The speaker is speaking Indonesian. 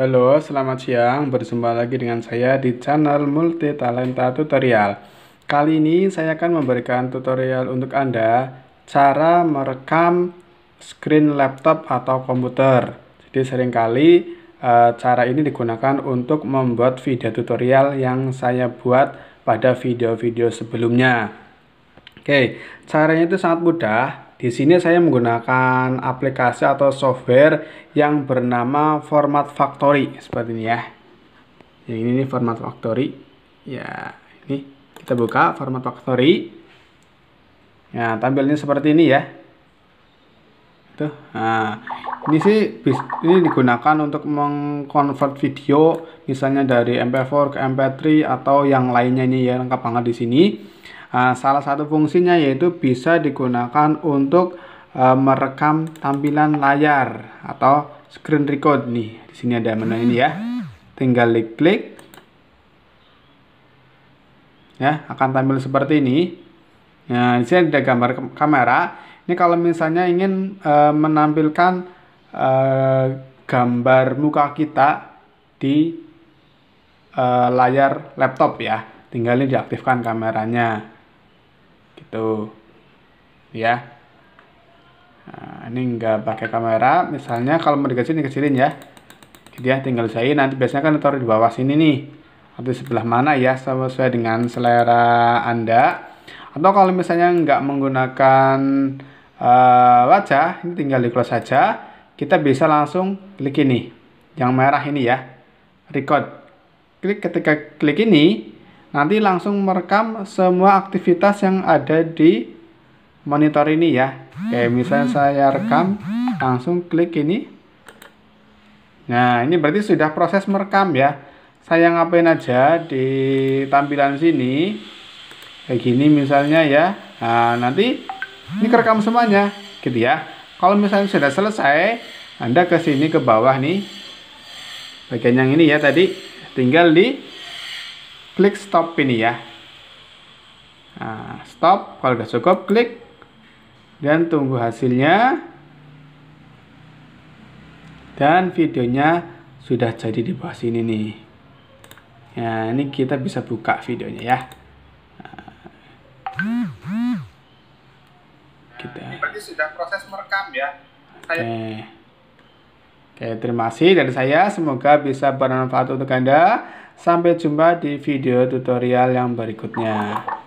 Halo, selamat siang. Berjumpa lagi dengan saya di channel Multi Talenta Tutorial. Kali ini saya akan memberikan tutorial untuk Anda cara merekam screen laptop atau komputer. Jadi seringkali e, cara ini digunakan untuk membuat video tutorial yang saya buat pada video-video sebelumnya. Oke, caranya itu sangat mudah. Di sini saya menggunakan aplikasi atau software yang bernama Format Factory seperti ini ya. Yang ini Format Factory. Ya, ini kita buka Format Factory. Nah, tampilnya seperti ini ya. Tuh. Nah, ini sih ini digunakan untuk mengkonvert video misalnya dari MP4 ke MP3 atau yang lainnya ini ya lengkap banget di sini. Ah, salah satu fungsinya yaitu bisa digunakan untuk ah, merekam tampilan layar atau screen record nih. Di sini ada menu ini ya. Tinggal klik ya akan tampil seperti ini nah di sini ada gambar kamera ini kalau misalnya ingin e, menampilkan e, gambar muka kita di e, layar laptop ya tinggal ini diaktifkan kameranya gitu ya nah, ini nggak pakai kamera misalnya kalau mau dikecilin dikecilin ya jadi ya tinggal saya nanti biasanya kan taruh di bawah sini nih atau sebelah mana ya sesuai dengan selera anda atau kalau misalnya nggak menggunakan uh, wajah ini tinggal di close saja kita bisa langsung klik ini yang merah ini ya record klik ketika klik ini nanti langsung merekam semua aktivitas yang ada di monitor ini ya kayak misalnya saya rekam langsung klik ini nah ini berarti sudah proses merekam ya saya ngapain aja di tampilan sini kayak gini misalnya ya nah nanti ini kerekam semuanya gitu ya kalau misalnya sudah selesai anda ke sini ke bawah nih bagian yang ini ya tadi tinggal di klik stop ini ya. Nah, stop, kalau sudah cukup klik dan tunggu hasilnya. Dan videonya sudah jadi di bawah sini nih. Ya ini kita bisa buka videonya ya. Nah, kita. Ini sudah proses merekam ya. Saya... Oke, eh, terima kasih dari saya. Semoga bisa bermanfaat untuk Anda. Sampai jumpa di video tutorial yang berikutnya.